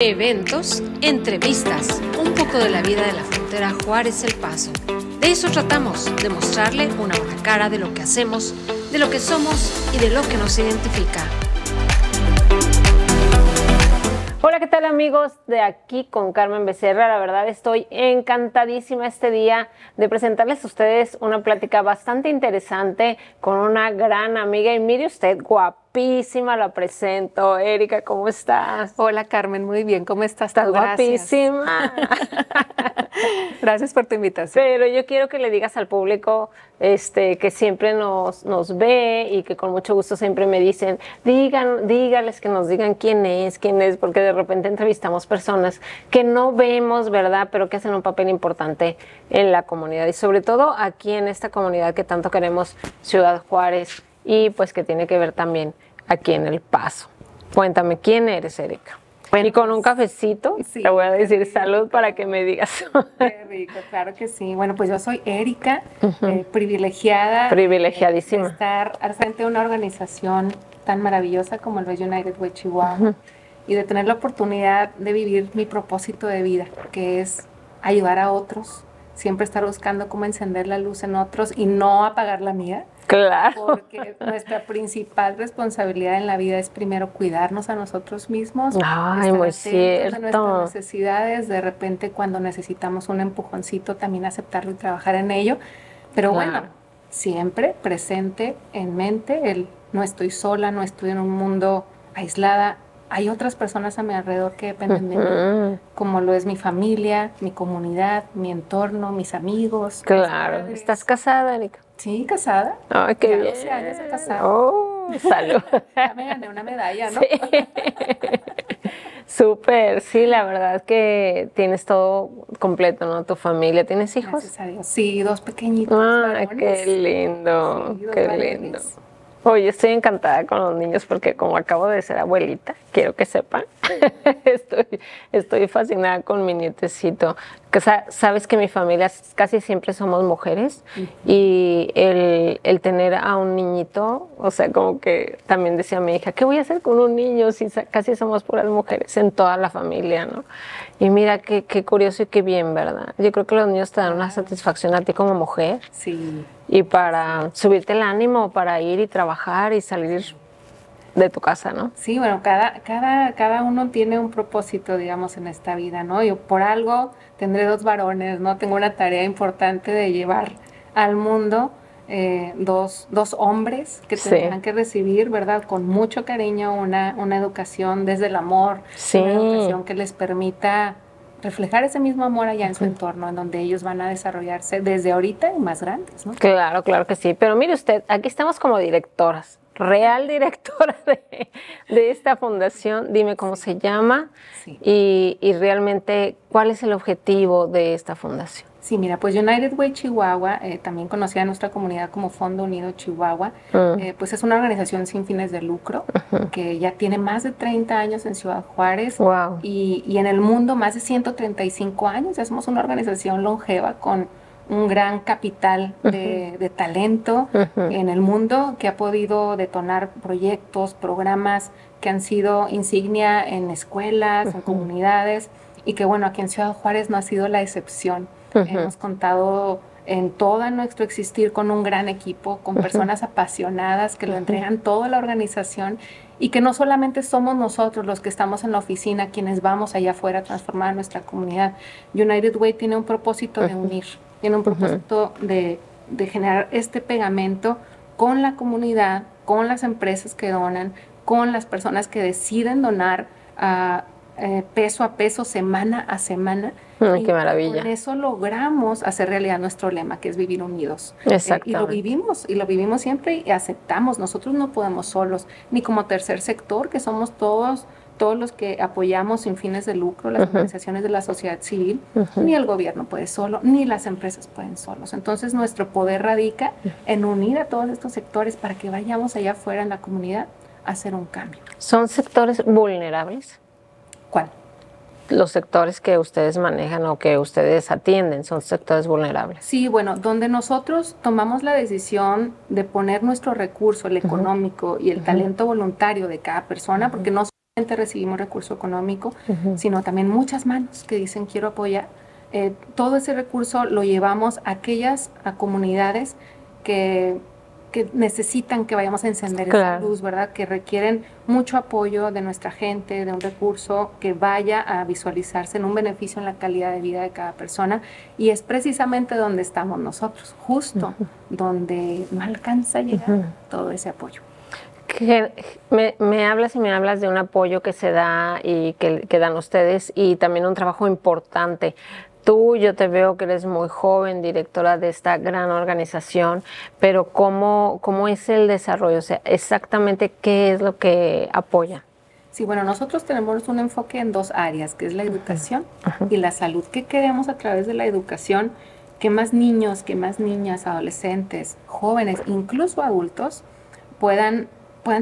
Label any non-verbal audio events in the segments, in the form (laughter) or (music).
Eventos, entrevistas, un poco de la vida de la frontera Juárez El Paso. De eso tratamos, de mostrarle una buena cara de lo que hacemos, de lo que somos y de lo que nos identifica. Hola, ¿qué tal amigos? De aquí con Carmen Becerra. La verdad estoy encantadísima este día de presentarles a ustedes una plática bastante interesante con una gran amiga y mire usted, guapo guapísima, la presento. Erika, ¿cómo estás? Hola Carmen, muy bien, ¿cómo estás? Estás guapísima. (laughs) Gracias por tu invitación. Pero yo quiero que le digas al público este, que siempre nos, ve y que con mucho gusto siempre me dicen, digan, dígales que nos digan quién es, quién es, porque de repente entrevistamos personas que no vemos, ¿verdad? Pero que hacen un papel importante en la comunidad y sobre todo aquí en esta comunidad que tanto queremos, Ciudad Juárez, y pues que tiene que ver también aquí en El Paso. Cuéntame, ¿quién eres, Erika? Bueno, y con un pues, cafecito sí, te voy a decir salud para que me digas. Qué rico, claro que sí. Bueno, pues yo soy Erika, eh, privilegiada. Privilegiadísima. De estar al frente de una organización tan maravillosa como el United Way Chihuahua y de tener la oportunidad de vivir mi propósito de vida, que es ayudar a otros siempre estar buscando cómo encender la luz en otros y no apagar la mía. Claro. Porque nuestra principal responsabilidad en la vida es primero cuidarnos a nosotros mismos. Ay, muy cierto. nuestras necesidades, de repente cuando necesitamos un empujoncito, también aceptarlo y trabajar en ello. Pero bueno, siempre presente en mente el no estoy sola, no estoy en un mundo aislada, hay otras personas a mi alrededor que dependen de mí, como lo es mi familia, mi comunidad, mi entorno, mis amigos. Claro. ¿Estás casada, Erika? Sí, casada. Ay, qué bien. 12 años de casada. Oh, (laughs) salud. ya me gané una medalla, ¿no? Sí. (laughs) Súper, sí, la verdad es que tienes todo completo, ¿no? Tu familia, ¿tienes hijos? Sí, dos pequeñitos. Ah, qué lindo, qué lindo. Oye, estoy encantada con los niños porque como acabo de ser abuelita, quiero que sepan, (laughs) estoy, estoy fascinada con mi nietecito. sabes que mi familia casi siempre somos mujeres y el, tener a un niñito, o sea, como que también decía mi hija, ¿qué voy a hacer con un niño si casi somos puras mujeres en toda la familia, no? Y mira qué, qué curioso y qué bien, ¿verdad? Yo creo que los niños te dan una satisfacción a ti como mujer. Sí y para subirte el ánimo, para ir y trabajar y salir de tu casa, ¿no? Sí, bueno, cada, cada, cada uno tiene un propósito, digamos, en esta vida, ¿no? Yo por algo tendré dos varones, ¿no? Tengo una tarea importante de llevar al mundo eh, dos, hombres que tendrán que recibir, ¿verdad? Con mucho cariño una, una educación desde el amor, una educación que les permita reflejar ese mismo amor allá en su entorno, en donde ellos van a desarrollarse desde ahorita y más grandes, ¿no? Claro, claro que sí. Pero mire usted, aquí estamos como directoras, real directora de, esta fundación. Dime cómo se llama y, y realmente cuál es el objetivo de esta fundación. Sí, mira, pues United Way Chihuahua, eh, también conocida en nuestra comunidad como Fondo Unido Chihuahua, ah. eh, pues es una organización sin fines de lucro que ya tiene más de 30 años en Ciudad Juárez y, en el mundo más de 135 años. Ya somos una organización longeva con un gran capital de, de talento en el mundo que ha podido detonar proyectos, programas que han sido insignia en escuelas, en comunidades y que bueno, aquí en Ciudad Juárez no ha sido la excepción. Hemos contado en todo nuestro existir con un gran equipo, con personas apasionadas que lo entregan toda la organización y que no solamente somos nosotros los que estamos en la oficina quienes vamos allá afuera a transformar nuestra comunidad. United Way tiene un propósito de unir, tiene un propósito de, generar este pegamento con la comunidad, con las empresas que donan, con las personas que deciden donar. a... Eh, peso a peso, semana a semana. qué maravilla. Con eso logramos hacer realidad nuestro lema, que es vivir unidos. Exacto. Eh, y lo vivimos, y lo vivimos siempre y aceptamos. Nosotros no podemos solos, ni como tercer sector, que somos todos todos los que apoyamos sin fines de lucro, las organizaciones de la sociedad civil, ni el gobierno puede solo, ni las empresas pueden solos. Entonces nuestro poder radica en unir a todos estos sectores para que vayamos allá afuera en la comunidad a hacer un cambio. ¿Son sectores vulnerables? ¿Cuál? Los sectores que ustedes manejan o que ustedes atienden son sectores vulnerables. Sí, bueno, donde nosotros tomamos la decisión de poner nuestro recurso, el económico y el talento voluntario de cada persona, porque no solamente recibimos recurso económico, sino también muchas manos que dicen quiero apoyar. Eh, todo ese recurso lo llevamos a aquellas a comunidades que que necesitan que vayamos a encender esa luz, ¿verdad? Que requieren mucho apoyo de nuestra gente, de un recurso que vaya a visualizarse en un beneficio en la calidad de vida de cada persona. Y es precisamente donde estamos nosotros, justo donde no alcanza a llegar todo ese apoyo. me, hablas y me hablas de un apoyo que se da y que, que dan ustedes y también un trabajo importante tú, yo te veo que eres muy joven, directora de esta gran organización, pero ¿cómo, es el desarrollo? O sea, exactamente qué es lo que apoya. Sí, bueno, nosotros tenemos un enfoque en dos áreas, que es la educación y la salud. ¿Qué queremos a través de la educación? Que más niños, que más niñas, adolescentes, jóvenes, incluso adultos, puedan,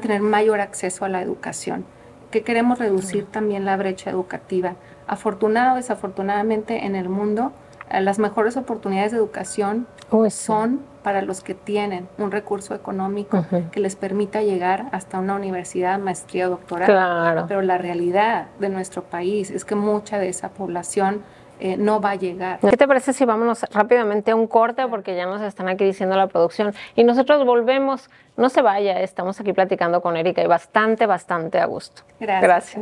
tener mayor acceso a la educación. ¿Qué queremos reducir también la brecha educativa afortunado o desafortunadamente en el mundo, eh, las mejores oportunidades de educación oh, son para los que tienen un recurso económico que les permita llegar hasta una universidad, maestría o doctorado. Pero la realidad de nuestro país es que mucha de esa población eh, no va a llegar. ¿Qué te parece si vámonos rápidamente a un corte? Porque ya nos están aquí diciendo la producción. Y nosotros volvemos. No se vaya, estamos aquí platicando con Erika y bastante, bastante a gusto. Gracias.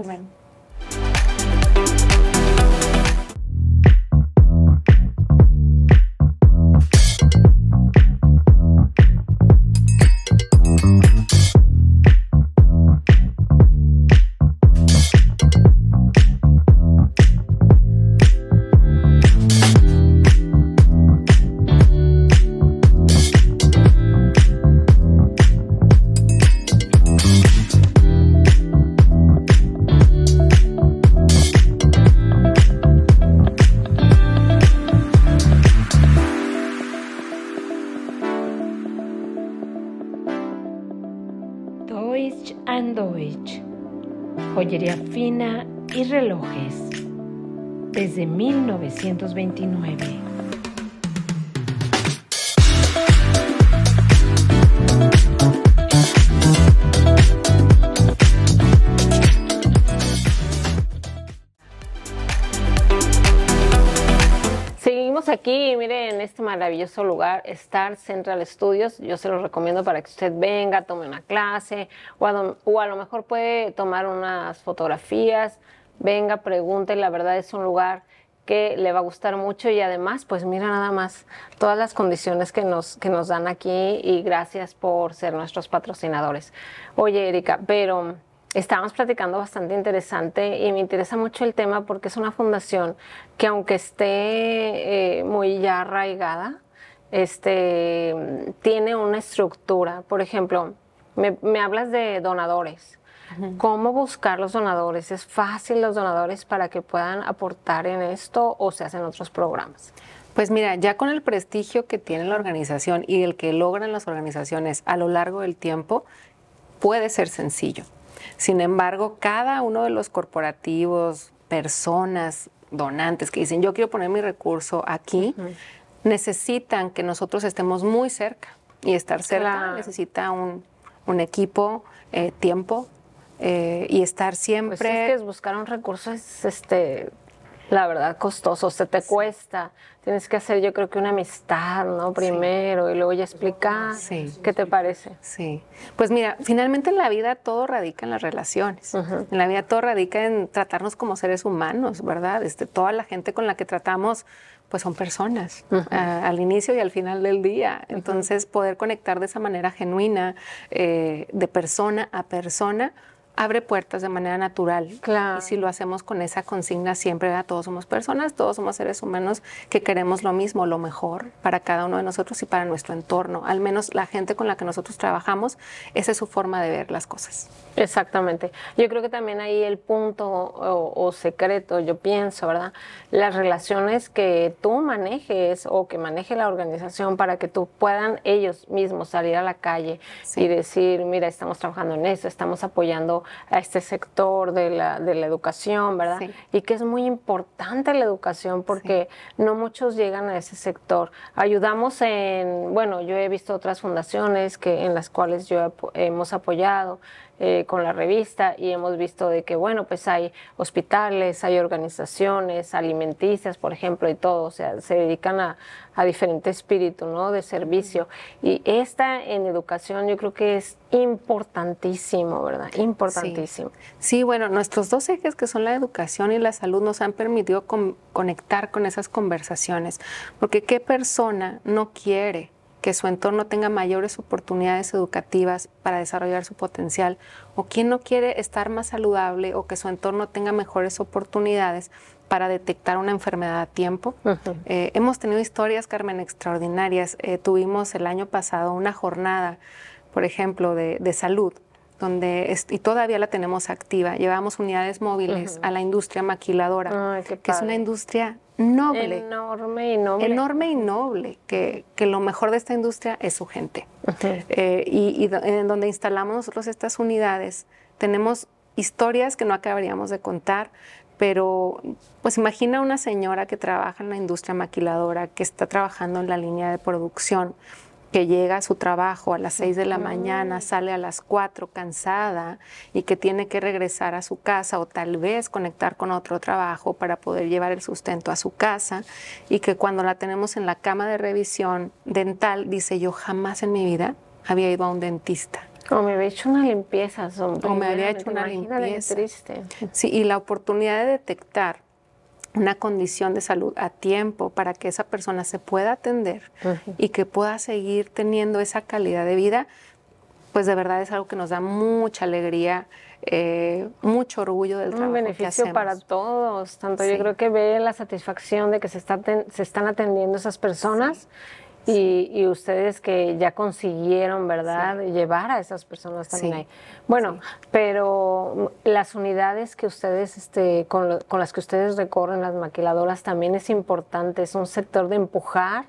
Deutsch and Deutsch, joyería fina y relojes, desde 1929. maravilloso lugar, Star Central Studios. Yo se los recomiendo para que usted venga, tome una clase o a, lo mejor puede tomar unas fotografías. Venga, pregunte, la verdad es un lugar que le va a gustar mucho y además, pues mira nada más todas las condiciones que nos, que nos dan aquí y gracias por ser nuestros patrocinadores. Oye, Erika, pero estábamos platicando bastante interesante y me interesa mucho el tema porque es una fundación que aunque esté eh, muy ya arraigada, este, tiene una estructura. Por ejemplo, me, hablas de donadores. ¿Cómo buscar los donadores? ¿Es fácil los donadores para que puedan aportar en esto o se hacen otros programas? Pues mira, ya con el prestigio que tiene la organización y el que logran las organizaciones a lo largo del tiempo, puede ser sencillo. Sin embargo, cada uno de los corporativos, personas, donantes que dicen, yo quiero poner mi recurso aquí, necesitan que nosotros estemos muy cerca. Y estar cerca necesita un, un equipo, eh, tiempo, eh, y estar pues siempre. es que un este la verdad, costoso, se te cuesta. Tienes que hacer, yo creo que una amistad, ¿no? Primero y luego ya explicar. Sí. ¿Qué te parece? Sí. Pues mira, finalmente en la vida todo radica en las relaciones. En la vida todo radica en tratarnos como seres humanos, ¿verdad? Este, toda la gente con la que tratamos, pues son personas al inicio y al final del día. Entonces, poder conectar de esa manera genuina, eh, de persona a persona, abre puertas de manera natural. Y si lo hacemos con esa consigna siempre, todos somos personas, todos somos seres humanos que queremos lo mismo, lo mejor para cada uno de nosotros y para nuestro entorno. Al menos la gente con la que nosotros trabajamos, esa es su forma de ver las cosas. Exactamente. Yo creo que también ahí el punto o, secreto, yo pienso, ¿verdad? Las relaciones que tú manejes o que maneje la organización para que tú puedan ellos mismos salir a la calle y decir, mira, estamos trabajando en eso, estamos apoyando a este sector de la, educación, ¿verdad? Y que es muy importante la educación porque no muchos llegan a ese sector. Ayudamos en, bueno, yo he visto otras fundaciones que, en las cuales yo hemos apoyado, eh, con la revista y hemos visto de que, bueno, pues hay hospitales, hay organizaciones alimenticias, por ejemplo, y todo, o sea, se dedican a, a diferente espíritu, ¿no? De servicio. Y esta en educación yo creo que es importantísimo, ¿verdad? Importantísimo. Sí, bueno, nuestros dos ejes que son la educación y la salud nos han permitido conectar con esas conversaciones, porque qué persona no quiere que su entorno tenga mayores oportunidades educativas para desarrollar su potencial, o quien no quiere estar más saludable o que su entorno tenga mejores oportunidades para detectar una enfermedad a tiempo. Eh, hemos tenido historias, Carmen, extraordinarias. Eh, tuvimos el año pasado una jornada, por ejemplo, de, salud, donde y todavía la tenemos activa. Llevamos unidades móviles a la industria maquiladora, que es una industria noble. Enorme y noble. Enorme y noble, que, lo mejor de esta industria es su gente. Eh, y, y en donde instalamos nosotros estas unidades, tenemos historias que no acabaríamos de contar, pero pues imagina una señora que trabaja en la industria maquiladora, que está trabajando en la línea de producción, que llega a su trabajo a las 6 de la mañana, sale a las 4 cansada y que tiene que regresar a su casa o tal vez conectar con otro trabajo para poder llevar el sustento a su casa y que cuando la tenemos en la cama de revisión dental dice yo jamás en mi vida había ido a un dentista. O me había hecho una limpieza, O me había hecho una limpieza. Triste. Sí, y la oportunidad de detectar una condición de salud a tiempo para que esa persona se pueda atender y que pueda seguir teniendo esa calidad de vida, pues de verdad es algo que nos da mucha alegría, eh, mucho orgullo del trabajo. Un beneficio para todos, tanto yo creo que ve la satisfacción de que se, se están atendiendo esas personas. Y, ustedes que ya consiguieron, ¿verdad?, llevar a esas personas también ahí. Bueno, pero las unidades que ustedes, este, con, las que ustedes recorren, las maquiladoras, también es importante, es un sector de empujar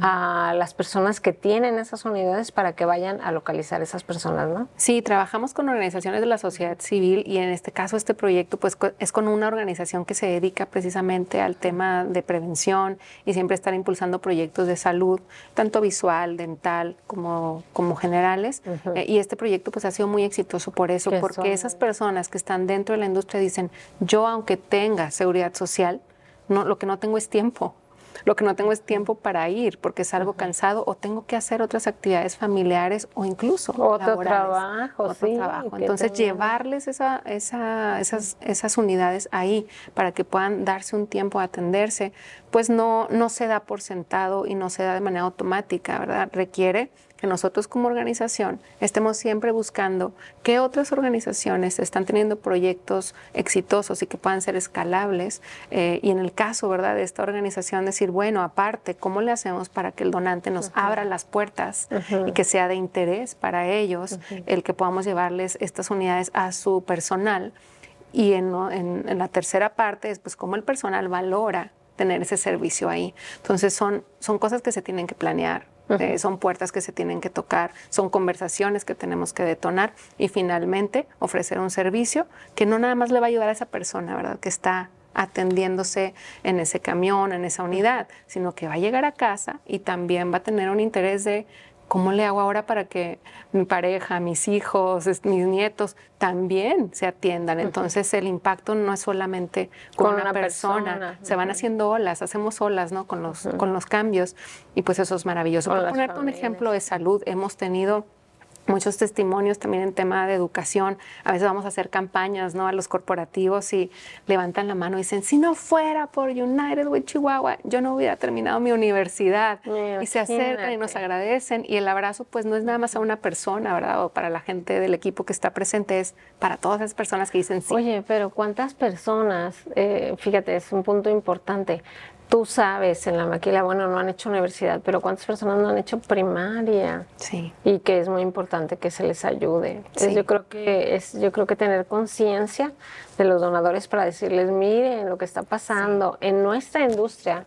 a las personas que tienen esas unidades para que vayan a localizar esas personas, ¿no? Sí, trabajamos con organizaciones de la sociedad civil y en este caso este proyecto pues es con una organización que se dedica precisamente al tema de prevención y siempre estar impulsando proyectos de salud tanto visual, dental como, como generales. Eh, y este proyecto pues ha sido muy exitoso por eso, porque esas personas que están dentro de la industria dicen, yo aunque tenga seguridad social, lo que no tengo es tiempo. Lo que no tengo es tiempo para ir porque salgo algo cansado o tengo que hacer otras actividades familiares o incluso otro trabajo. Entonces llevarles esa, esa, esas, esas unidades ahí para que puedan darse un tiempo a atenderse, pues no, no se da por sentado y no se da de manera automática, ¿verdad? Requiere que nosotros como organización estemos siempre buscando qué otras organizaciones están teniendo proyectos exitosos y que puedan ser escalables. Eh, y en el caso, ¿verdad?, de esta organización, decir, bueno, aparte, ¿cómo le hacemos para que el donante nos abra las puertas y que sea de interés para ellos el que podamos llevarles estas unidades a su personal? Y en, la tercera parte es, pues, cómo el personal valora tener ese servicio ahí. Entonces, son, son cosas que se tienen que planear eh, son puertas que se tienen que tocar, son conversaciones que tenemos que detonar y finalmente ofrecer un servicio que no nada más le va a ayudar a esa persona, ¿verdad? Que está atendiéndose en ese camión, en esa unidad, sino que va a llegar a casa y también va a tener un interés de ¿cómo le hago ahora para que mi pareja, mis hijos, mis nietos también se atiendan? Entonces el impacto no es solamente con, una, persona, se van haciendo olas, hacemos olas ¿no? con, los, con los cambios y pues eso es maravilloso. Para ponerte un ejemplo de salud, hemos tenido muchos testimonios también en tema de educación. A veces vamos a hacer campañas ¿no? a los corporativos y levantan la mano y dicen, si no fuera por United with Chihuahua, yo no hubiera terminado mi universidad. y se acercan y nos agradecen. Y el abrazo pues no es nada más a una persona, ¿verdad? O para la gente del equipo que está presente, es para todas esas personas que dicen sí. Oye, pero ¿cuántas personas, eh, fíjate, es un punto importante, tú sabes, en la maquila, bueno, no han hecho universidad, pero ¿cuántas personas no han hecho primaria? Sí. Y que es muy importante que se les ayude. yo creo que es, yo creo que tener conciencia de los donadores para decirles, miren lo que está pasando en nuestra industria.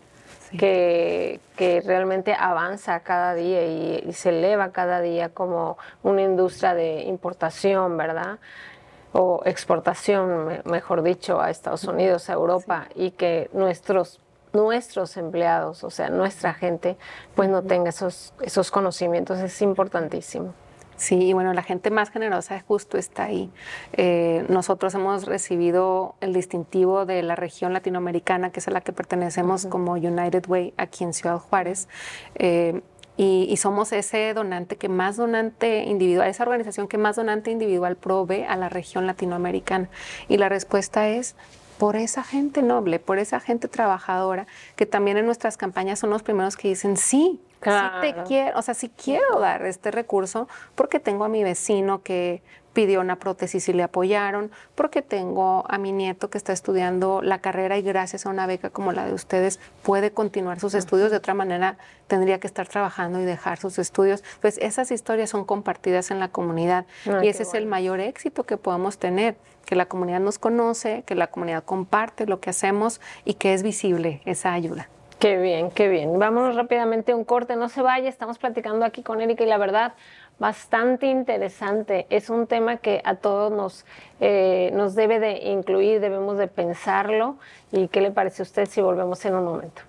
Que, que, realmente avanza cada día y se eleva cada día como una industria de importación, ¿verdad? O exportación, mejor dicho, a Estados Unidos, a Europa, y que nuestros nuestros empleados, o sea, nuestra gente, pues no tenga esos, esos conocimientos, es importantísimo. Sí, y bueno, la gente más generosa justo está ahí. Eh, nosotros hemos recibido el distintivo de la región latinoamericana, que es a la que pertenecemos como United Way aquí en Ciudad Juárez. Eh, y, somos ese donante que más donante individual, esa organización que más donante individual provee a la región latinoamericana. Y la respuesta es por esa gente noble, por esa gente trabajadora, que también en nuestras campañas son los primeros que dicen, sí, claro. sí te quiero, o sea, sí quiero dar este recurso porque tengo a mi vecino que pidió una prótesis y le apoyaron, porque tengo a mi nieto que está estudiando la carrera y gracias a una beca como la de ustedes puede continuar sus estudios, de otra manera tendría que estar trabajando y dejar sus estudios. Pues esas historias son compartidas en la comunidad ah, y ese es el mayor éxito que podemos tener, que la comunidad nos conoce, que la comunidad comparte lo que hacemos y que es visible esa ayuda. Qué bien, qué bien. Vámonos rápidamente a un corte, no se vaya, estamos platicando aquí con Erika y la verdad, bastante interesante. Es un tema que a todos nos, eh, nos debe de incluir, debemos de pensarlo. ¿Y qué le parece a usted si volvemos en un momento?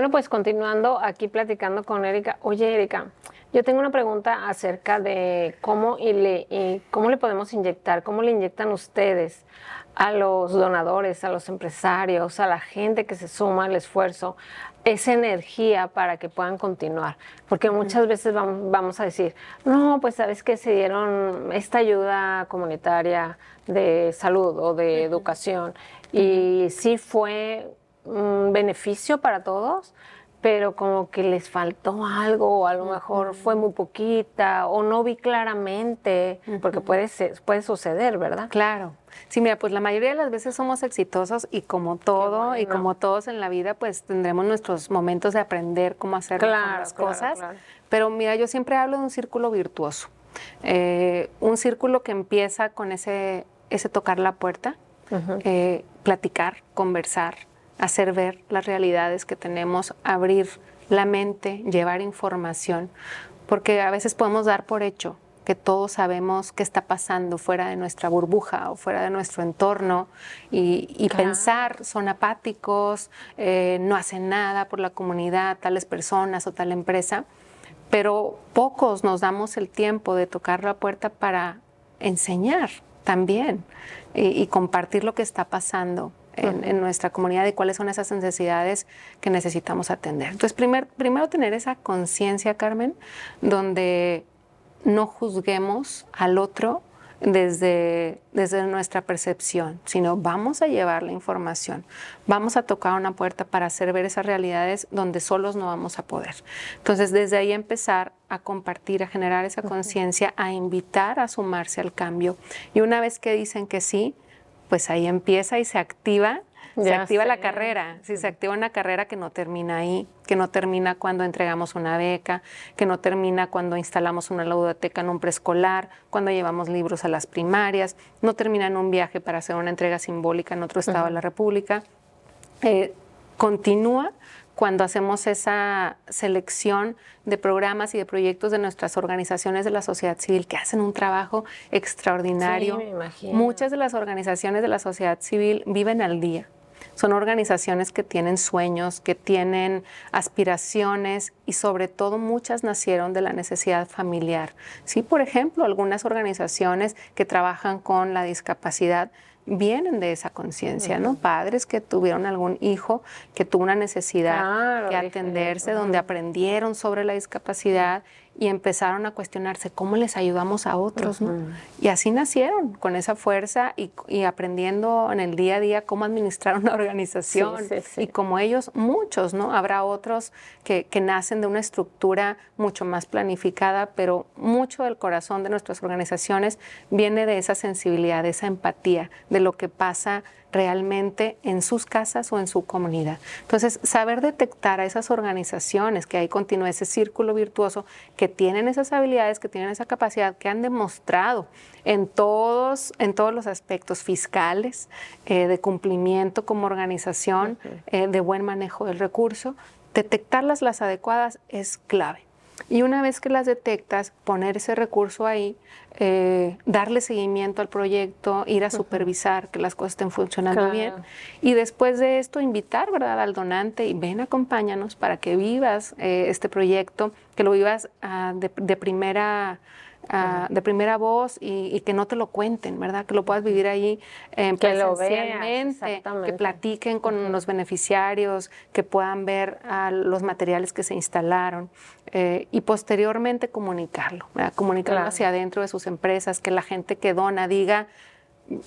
Bueno, pues continuando aquí platicando con Erika. Oye, Erika, yo tengo una pregunta acerca de cómo, y le, cómo le podemos inyectar, cómo le inyectan ustedes a los donadores, a los empresarios, a la gente que se suma al esfuerzo, esa energía para que puedan continuar. Porque muchas veces vamos a decir, no, pues sabes que se dieron esta ayuda comunitaria de salud o de educación y sí fue beneficio para todos, pero como que les faltó algo, o a lo mejor fue muy poquita, o no vi claramente, porque puede, puede suceder, ¿verdad? Claro. Sí, mira, pues la mayoría de las veces somos exitosos y como todo, y como todos en la vida, pues tendremos nuestros momentos de aprender cómo hacer las cosas. Pero mira, yo siempre hablo de un círculo virtuoso, eh, un círculo que empieza con ese, ese tocar la puerta, eh, platicar, conversar, hacer ver las realidades que tenemos, abrir la mente, llevar información, porque a veces podemos dar por hecho que todos sabemos qué está pasando fuera de nuestra burbuja o fuera de nuestro entorno y, pensar son apáticos, eh, no hacen nada por la comunidad, tales personas o tal empresa, pero pocos nos damos el tiempo de tocar la puerta para enseñar también y compartir lo que está pasando en, nuestra comunidad y cuáles son esas necesidades que necesitamos atender. Entonces, primer, primero tener esa conciencia, Carmen, donde no juzguemos al otro desde, desde nuestra percepción, sino vamos a llevar la información, vamos a tocar una puerta para hacer ver esas realidades donde solos no vamos a poder. Entonces, desde ahí empezar a compartir, a generar esa conciencia, a invitar a sumarse al cambio. Y una vez que dicen que sí, pues ahí empieza y se activa, se activa la carrera. Si se activa una carrera que no termina ahí, que no termina cuando entregamos una beca, que no termina cuando instalamos una ludoteca en un preescolar, cuando llevamos libros a las primarias, no termina en un viaje para hacer una entrega simbólica en otro estado de la República. Eh, continúa cuando hacemos esa selección de programas y de proyectos de nuestras organizaciones de la sociedad civil que hacen un trabajo extraordinario. Muchas de las organizaciones de la sociedad civil viven al día. Son organizaciones que tienen sueños, que tienen aspiraciones y sobre todo muchas nacieron de la necesidad familiar. Sí, por ejemplo, algunas organizaciones que trabajan con la discapacidad vienen de esa conciencia, ¿no? Padres que tuvieron algún hijo que tuvo una necesidad de atenderse, donde aprendieron sobre la discapacidad y empezaron a cuestionarse cómo les ayudamos a otros. ¿no? Y así nacieron, con esa fuerza y, aprendiendo en el día a día cómo administrar una (laughs) organización. Y como ellos, muchos, ¿no? Habrá otros que, que, nacen de una estructura mucho más planificada, pero mucho del corazón de nuestras organizaciones viene de esa sensibilidad, de esa empatía, de lo que pasa realmente en sus casas o en su comunidad. Entonces, saber detectar a esas organizaciones que ahí continúa ese círculo virtuoso, que tienen esas habilidades, que tienen esa capacidad, que han demostrado en todos, en todos los aspectos fiscales, eh, de cumplimiento como organización, eh, de buen manejo del recurso, detectarlas las adecuadas es clave. Y una vez que las detectas, poner ese recurso ahí, eh, darle seguimiento al proyecto, ir a supervisar que las cosas estén funcionando bien. Y después de esto, invitar ¿verdad? al donante y ven, acompáñanos para que vivas eh, este proyecto, que lo vivas ah, de primera Ah, de primera voz y, que no te lo cuenten, ¿verdad? Que lo puedas vivir ahí eh, que presencialmente, que platiquen con los beneficiarios, que puedan ver los materiales que se instalaron eh, y posteriormente comunicarlo, ¿verdad? comunicarlo hacia adentro de sus empresas, que la gente que dona diga,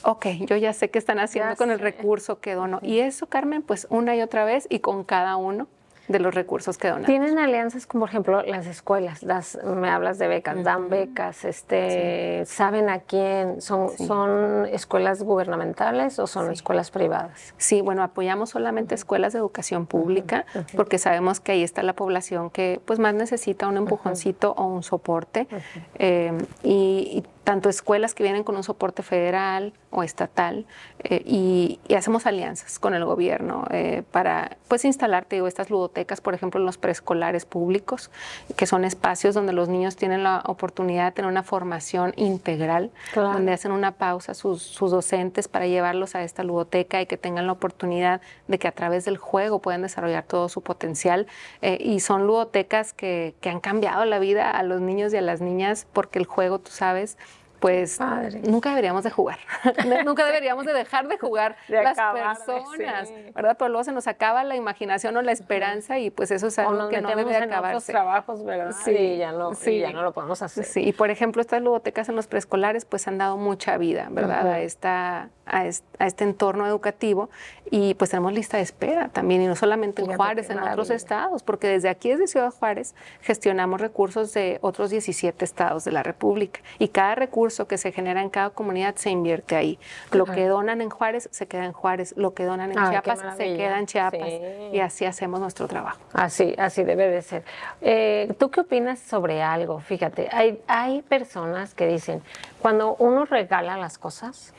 ok, yo ya sé qué están haciendo con el recurso que dono. Y eso, Carmen, pues una y otra vez y con cada uno de los recursos que donan Tienen alianzas como por ejemplo las escuelas, las, me hablas de becas, dan becas, este, saben a quién, son, son escuelas gubernamentales o son escuelas privadas. Sí, bueno, apoyamos solamente escuelas de educación pública porque sabemos que ahí está la población que pues más necesita un empujoncito o un soporte eh, y tanto escuelas que vienen con un soporte federal o estatal eh, y, hacemos alianzas con el gobierno eh, para pues instalarte digo, estas ludotecas, por ejemplo, en los preescolares públicos, que son espacios donde los niños tienen la oportunidad de tener una formación integral, donde hacen una pausa sus, docentes para llevarlos a esta ludoteca y que tengan la oportunidad de que a través del juego puedan desarrollar todo su potencial. Eh, y son ludotecas que, que han cambiado la vida a los niños y a las niñas porque el juego, tú sabes, pues nunca deberíamos de jugar, (laughs) nunca deberíamos de dejar de jugar (laughs) las personas, ¿verdad? Pero luego se nos acaba la imaginación o la esperanza y pues eso es algo que no debe de acabarse. trabajos, ¿verdad? Sí, y ya, no, ya no lo podemos hacer. Sí, y por ejemplo, estas ludotecas en los preescolares pues han dado mucha vida, ¿verdad? a, esta, a, este, entorno educativo y pues tenemos lista de espera también y no solamente en Juárez, en otros estados, porque desde aquí, desde Ciudad Juárez, gestionamos recursos de otros 17 estados de la República y cada recurso que se genera en cada comunidad se invierte ahí. Lo que donan en Juárez se queda en Juárez, lo que donan en Chiapas se queda en Chiapas y así hacemos nuestro trabajo. Así, así debe de ser. Eh, ¿Tú qué opinas sobre algo? Fíjate, hay, hay personas que dicen, cuando uno regala las cosas,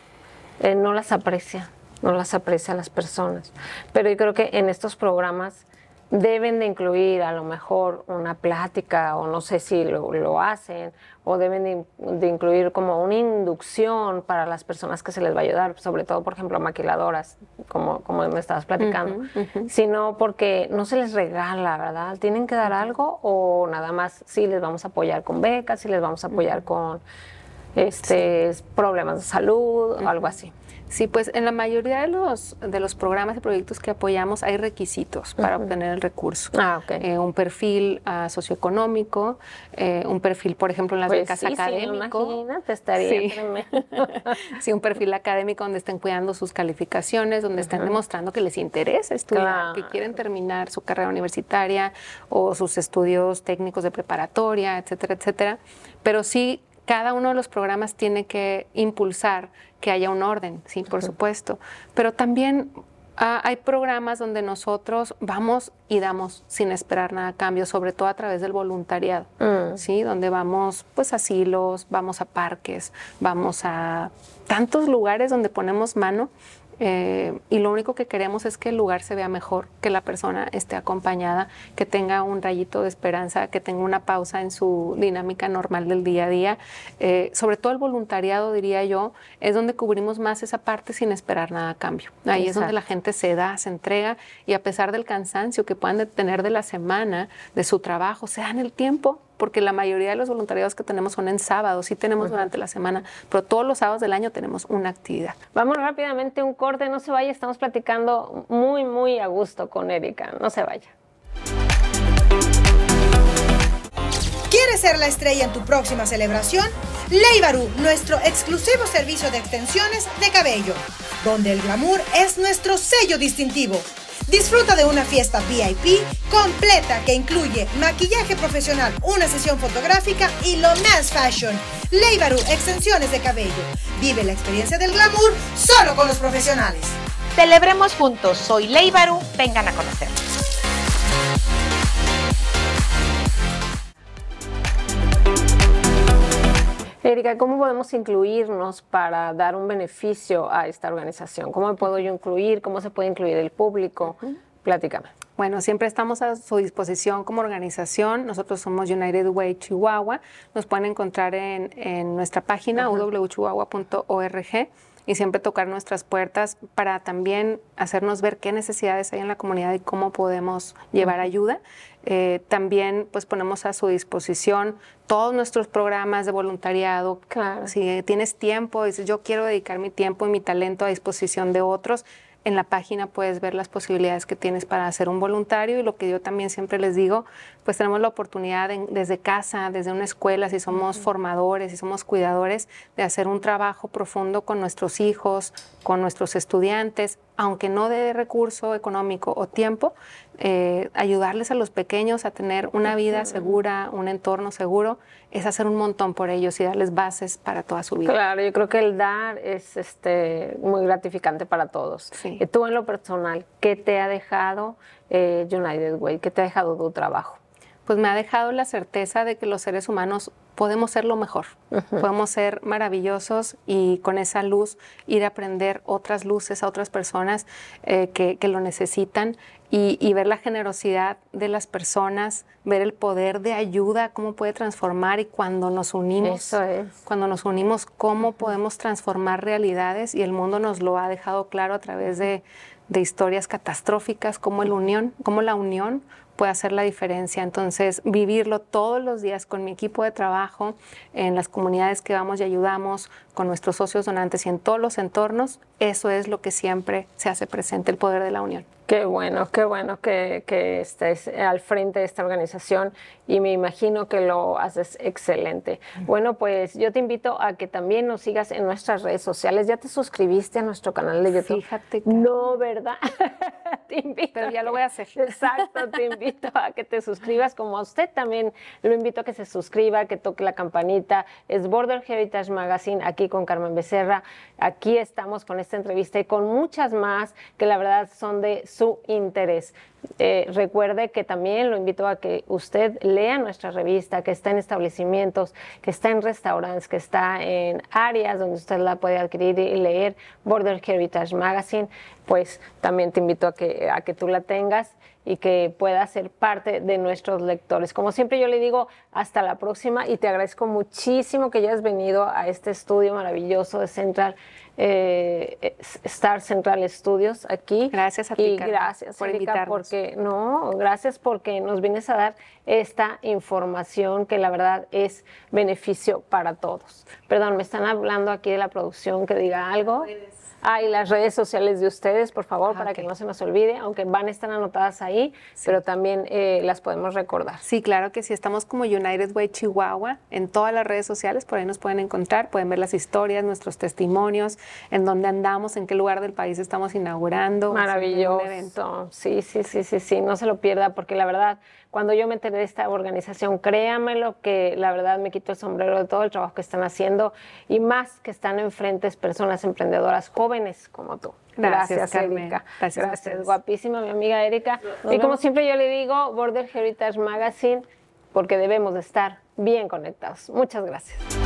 eh, no las aprecia, no las aprecia las personas. Pero yo creo que en estos programas deben de incluir a lo mejor una plática o no sé si lo, hacen o deben de, incluir como una inducción para las personas que se les va a ayudar, sobre todo por ejemplo maquiladoras, como, como me estabas platicando, sino porque no se les regala, ¿verdad? Tienen que dar algo o nada más si les vamos a apoyar con becas, si les vamos a apoyar con este, problemas de salud, o algo así. Sí, pues en la mayoría de los, de los programas y proyectos que apoyamos hay requisitos para obtener el recurso. Ah, ok. Eh, un perfil ah, socioeconómico, eh, un perfil, por ejemplo, en las pues becas sí, académico. Sí, estaría sí. (laughs) sí, un perfil académico donde estén cuidando sus calificaciones, donde estén demostrando que les interesa estudiar, que quieren terminar su carrera universitaria o sus estudios técnicos de preparatoria, etcétera, etcétera. Pero sí cada uno de los programas tiene que impulsar que haya un orden, sí, por supuesto. Pero también ah, hay programas donde nosotros vamos y damos sin esperar nada a cambio, sobre todo a través del voluntariado, mm. ¿sí? Donde vamos pues a asilos, vamos a parques, vamos a tantos lugares donde ponemos mano eh, y lo único que queremos es que el lugar se vea mejor, que la persona esté acompañada, que tenga un rayito de esperanza, que tenga una pausa en su dinámica normal del día a día. Eh, sobre todo el voluntariado, diría yo, es donde cubrimos más esa parte sin esperar nada a cambio. Ahí es donde la gente se da, se entrega y a pesar del cansancio que puedan tener de la semana, de su trabajo, se dan el tiempo porque la mayoría de los voluntariados que tenemos son en sábados, sí tenemos durante la semana, pero todos los sábados del año tenemos una actividad. Vamos rápidamente un corte, no se vaya, estamos platicando muy, muy a gusto con Erika, no se vaya. ¿Quieres ser la estrella en tu próxima celebración? Leibaru, nuestro exclusivo servicio de extensiones de cabello, donde el glamour es nuestro sello distintivo. Disfruta de una fiesta VIP completa que incluye maquillaje profesional, una sesión fotográfica y lo más fashion. Leibaru, extensiones de cabello. Vive la experiencia del glamour solo con los profesionales. Celebremos juntos. Soy Leibaru. Vengan a conocernos. Erika, ¿cómo podemos incluirnos para dar un beneficio a esta organización? ¿Cómo puedo yo incluir? ¿Cómo se puede incluir el público? Uh Bueno, siempre estamos a su disposición como organización. Nosotros somos United Way Chihuahua. Nos pueden encontrar en, nuestra página www.chihuahua.org y siempre tocar nuestras puertas para también hacernos ver qué necesidades hay en la comunidad y cómo podemos llevar ayuda. Eh, también pues ponemos a su disposición todos nuestros programas de voluntariado. Si tienes tiempo, dices yo quiero dedicar mi tiempo y mi talento a disposición de otros, en la página puedes ver las posibilidades que tienes para hacer un voluntario y lo que yo también siempre les digo, pues tenemos la oportunidad desde casa, desde una escuela, si somos formadores, si somos cuidadores, de hacer un trabajo profundo con nuestros hijos, con nuestros estudiantes, aunque no de recurso económico o tiempo, eh, ayudarles a los pequeños a tener una vida segura, un entorno seguro, es hacer un montón por ellos y darles bases para toda su vida. Claro, yo creo que el dar es este, muy gratificante para todos. Eh, tú en lo personal, ¿qué te ha dejado eh, United Way? ¿Qué te ha dejado tu trabajo? Pues me ha dejado la certeza de que los seres humanos podemos ser lo mejor, podemos ser maravillosos y con esa luz ir a aprender otras luces a otras personas eh, que, lo necesitan y, ver la generosidad de las personas, ver el poder de ayuda, cómo puede transformar y cuando nos unimos, cuando nos unimos, cómo podemos transformar realidades y el mundo nos lo ha dejado claro a través de, historias catastróficas, cómo unión, como la unión puede hacer la diferencia. Entonces, vivirlo todos los días con mi equipo de trabajo, en las comunidades que vamos y ayudamos, con nuestros socios donantes y en todos los entornos, eso es lo que siempre se hace presente, el poder de la unión. Qué bueno, qué bueno que, estés al frente de esta organización y me imagino que lo haces excelente. Bueno, pues yo te invito a que también nos sigas en nuestras redes sociales. ¿Ya te suscribiste a nuestro canal de YouTube? Fíjate. No, ¿verdad? (laughs) te invito. Pero ya lo voy a hacer. Exacto, te (laughs) invito a que te suscribas, como a usted también lo invito a que se suscriba, que toque la campanita. Es Border Heritage Magazine, aquí con Carmen Becerra. Aquí estamos con este entrevista y con muchas más que la verdad son de su interés. Eh, recuerde que también lo invito a que usted lea nuestra revista, que está en establecimientos, que está en restaurantes, que está en áreas donde usted la puede adquirir y leer. Border Heritage Magazine, pues también te invito a que, a que tú la tengas y que pueda ser parte de nuestros lectores. Como siempre yo le digo, hasta la próxima y te agradezco muchísimo que hayas venido a este estudio maravilloso de Central eh, Star Central Studios aquí. Gracias a ti, gracias por Erika, porque no, gracias porque nos vienes a dar esta información que la verdad es beneficio para todos. Perdón, me están hablando aquí de la producción que diga algo. Ah, las redes sociales de ustedes, por favor, ah, para que no se nos olvide, aunque van a estar anotadas ahí, pero también eh, las podemos recordar. Sí, claro que sí, estamos como United Way Chihuahua en todas las redes sociales, por ahí nos pueden encontrar, pueden ver las historias, nuestros testimonios, en dónde andamos, en qué lugar del país estamos inaugurando. Maravilloso. Sí, sí, sí, sí, sí, no se lo pierda porque la verdad, cuando yo me enteré de esta organización, créamelo que la verdad me quito el sombrero de todo el trabajo que están haciendo y más que están enfrente personas emprendedoras jóvenes como tú. Gracias, Gracias Gracias, Gracias. guapísima mi amiga Erika. y como siempre yo le digo, Border Heritage Magazine porque debemos de estar bien conectados. Muchas gracias.